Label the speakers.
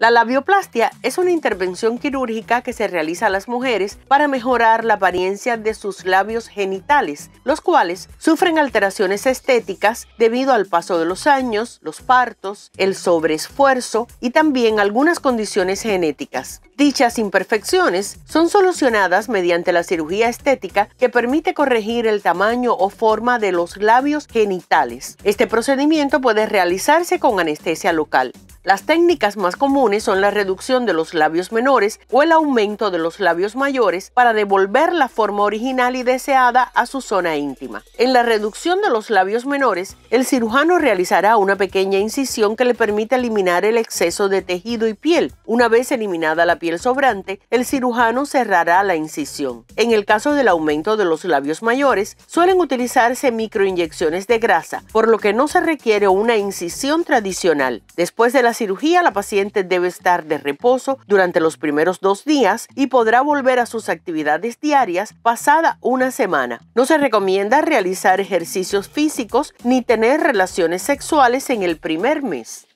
Speaker 1: La labioplastia es una intervención quirúrgica que se realiza a las mujeres para mejorar la apariencia de sus labios genitales, los cuales sufren alteraciones estéticas debido al paso de los años, los partos, el sobreesfuerzo y también algunas condiciones genéticas. Dichas imperfecciones son solucionadas mediante la cirugía estética que permite corregir el tamaño o forma de los labios genitales. Este procedimiento puede realizarse con anestesia local. Las técnicas más comunes son la reducción de los labios menores o el aumento de los labios mayores para devolver la forma original y deseada a su zona íntima. En la reducción de los labios menores, el cirujano realizará una pequeña incisión que le permite eliminar el exceso de tejido y piel. Una vez eliminada la piel sobrante, el cirujano cerrará la incisión. En el caso del aumento de los labios mayores, suelen utilizarse microinyecciones de grasa, por lo que no se requiere una incisión tradicional. Después de la la cirugía, la paciente debe estar de reposo durante los primeros dos días y podrá volver a sus actividades diarias pasada una semana. No se recomienda realizar ejercicios físicos ni tener relaciones sexuales en el primer mes.